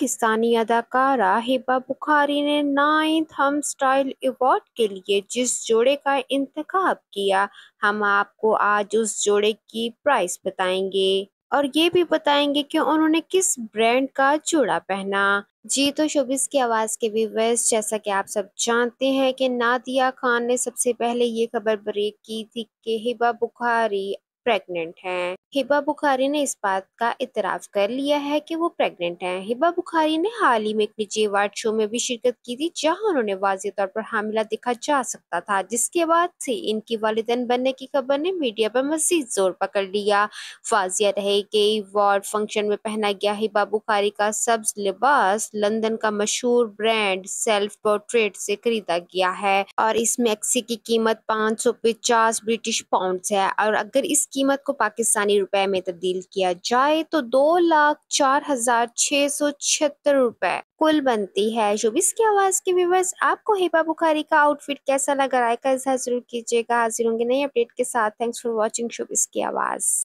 पाकिस्तानी अदाकारा हिबा बुखारी ने नाइन्थ हम स्टाइल अवार्ड के लिए जिस जोड़े का इंतखब किया हम आपको आज उस जोड़े की प्राइस बताएंगे और ये भी बताएंगे कि उन्होंने किस ब्रांड का जोड़ा पहना जी तो शोबिस की आवाज़ के व्यूवर्स जैसा कि आप सब जानते हैं कि नादिया खान ने सबसे पहले ये खबर ब्रेक की थी कि हिबा बुखारी प्रेग्नेंट हैं हिबा बुखारी ने इस बात का इतराफ कर लिया है कि वो प्रेग्नेंट हैं हिबा बुखारी ने हाल ही में एक निजी अवार्ड शो में भी शिरकत की थी जहां उन्होंने वाजह तौर पर हामिला देखा जा सकता था जिसके बाद से इनकी वालदन बनने की खबर ने मीडिया पर मजीद जोर पकड़ लिया वाजिया रहे गई वार्ड फंक्शन में पहना गया हिबा बुखारी का सब्ज लिबास लंदन का मशहूर ब्रांड सेल्फ पोर्ट्रेट से खरीदा गया है और इस मैक्सी की कीमत पाँच ब्रिटिश पाउंड है और अगर इस कीमत को पाकिस्तानी रुपए में तब्दील किया जाए तो दो लाख चार हजार छह सौ छिहत्तर रुपए कुल बनती है जो भी इसकी आवाज़ के व्यूवर्स आपको हिबा बुखारी का आउटफिट कैसा लगा रहा है इजहार जरूर कीजिएगा हाजिर होंगे नई अपडेट के साथ थैंक्स फॉर वॉचिंग शोबिस की आवाज़